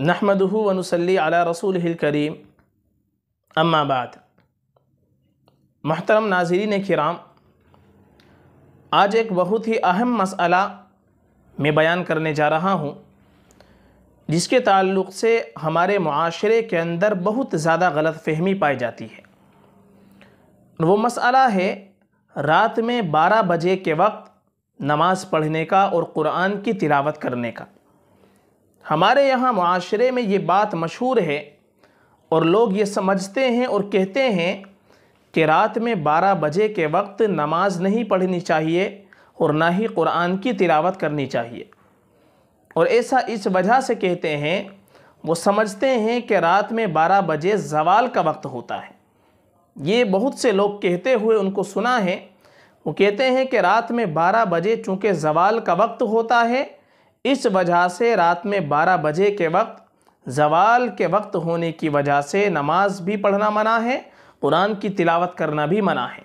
नहमदहू वनसली अला रसूल करीम अम्माबाद महतरम नाजरीन कराम आज एक बहुत ही अहम मसला मैं बयान करने जा रहा हूँ जिसके ताल्लुक़ से हमारे माशरे के अंदर बहुत ज़्यादा गलत फहमी पाई जाती है वो मसला है रात में बारह बजे के वक्त नमाज़ पढ़ने का और कुरान की तिलावत करने का हमारे यहाँ माशरे में ये बात मशहूर है और लोग ये समझते हैं और कहते हैं कि रात में 12 बजे के वक्त नमाज नहीं पढ़नी चाहिए और ना ही कुरान की तिलावत करनी चाहिए और ऐसा इस वजह से कहते हैं वो समझते हैं कि रात में 12 बजे जवाल का वक्त होता है ये बहुत से लोग कहते हुए उनको सुना है वो कहते हैं कि रात में 12 बजे चूँकि जवाल का वक्त होता है इस वजह से रात में बारह बजे के वक्त जवाल के वक्त होने की वजह से नमाज भी पढ़ना मना है कुरान की तिलावत करना भी मना है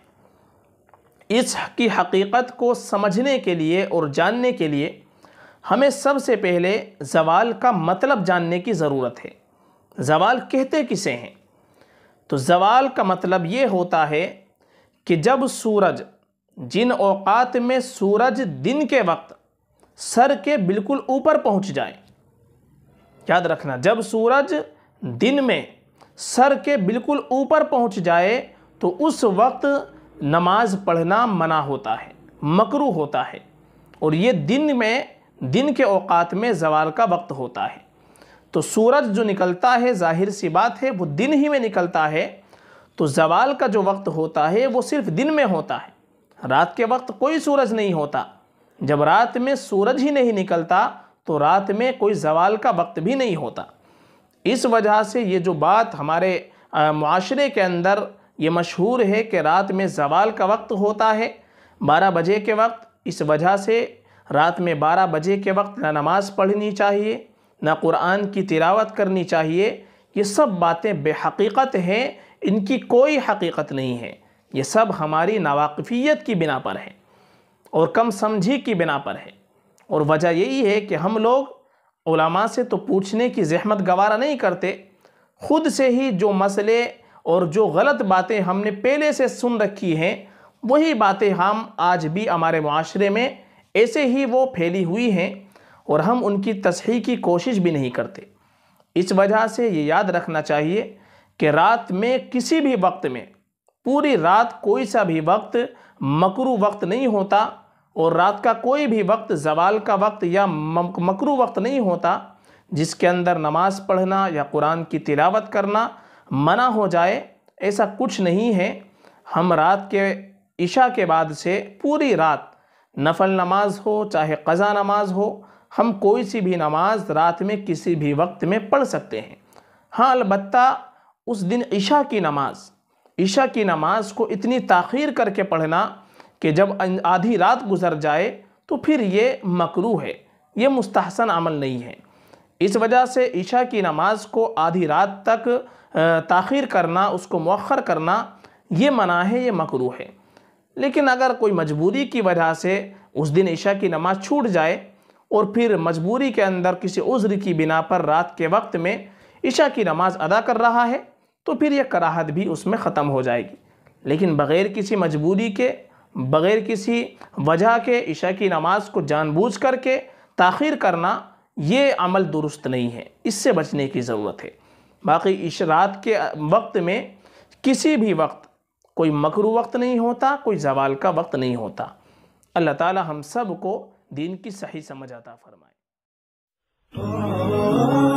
इस की हकीकत को समझने के लिए और जानने के लिए हमें सबसे पहले जवाल का मतलब जानने की ज़रूरत है जवाल कहते किसे हैं तो जवाल का मतलब ये होता है कि जब सूरज जिन अवात में सूरज दिन के वक्त सर के बिल्कुल ऊपर पहुंच जाए याद रखना जब सूरज दिन में सर के बिल्कुल ऊपर पहुंच जाए तो उस वक्त नमाज पढ़ना मना होता है मकरू होता है और ये दिन में दिन के अवात में जवाल का वक्त होता है तो सूरज जो निकलता है जाहिर सी बात है वो दिन ही में निकलता है तो जवाल का जो वक्त होता है वो सिर्फ दिन में होता है रात के वक्त कोई सूरज नहीं होता जब रात में सूरज ही नहीं निकलता तो रात में कोई जवाल का वक्त भी नहीं होता इस वजह से ये जो बात हमारे माशरे के अंदर ये मशहूर है कि रात में जवाल का वक्त होता है बारह बजे के वक्त इस वजह से रात में बारह बजे के वक्त ना नमाज़ पढ़नी चाहिए ना कुरान की तिलावत करनी चाहिए ये सब बातें बेहकीक़त हैं इनकी कोई हकीकत नहीं है ये सब हमारी नावाकफ़ियत की बिना पर है और कम समझी की बिना पर है और वजह यही है कि हम लोग उलमा से तो पूछने की जहमत गवारा नहीं करते खुद से ही जो मसले और जो गलत बातें हमने पहले से सुन रखी हैं वही बातें हम आज भी हमारे माशरे में ऐसे ही वो फैली हुई हैं और हम उनकी तस्ही की कोशिश भी नहीं करते इस वजह से ये याद रखना चाहिए कि रात में किसी भी वक्त में पूरी रात कोई सा भी वक्त मकरू वक्त नहीं होता और रात का कोई भी वक्त जवाल का वक्त या मकरू वक्त नहीं होता जिसके अंदर नमाज पढ़ना या कुरान की तिलावत करना मना हो जाए ऐसा कुछ नहीं है हम रात के इशा के बाद से पूरी रात नफल नमाज हो चाहे कज़ा नमाज हो हम कोई सी भी नमाज रात में किसी भी वक्त में पढ़ सकते हैं हाँ अलबत् उस दिन ईशा की नमाज ईशा की नमाज को इतनी ताखीर करके पढ़ना कि जब अं- आधी रात गुजर जाए तो फिर ये मकरू है ये मुस्तहसन अमल नहीं है इस वजह से ईशा की नमाज को आधी रात तक ताखिर करना उसको मौखर करना ये मना है ये मकरू है लेकिन अगर कोई मजबूरी की वजह से उस दिन ईशा की नमाज छूट जाए और फिर मजबूरी के अंदर किसी उज्र की बिना पर रात के वक्त में ईशा की नमाज अदा कर रहा है तो फिर यह कराहत भी उसमें ख़त्म हो जाएगी लेकिन बग़ैर किसी मजबूरी के बग़ैर किसी वजह के ईशा की नमाज को जानबूझ करके ताखिर करना ये अमल दुरुस्त नहीं है इससे बचने की ज़रूरत है बाकी इशरात रात के वक्त में किसी भी वक्त कोई मकरू वक्त नहीं होता कोई जवाल का वक्त नहीं होता अल्लाह ताला हम सब को दीन की सही समझ आता फरमाए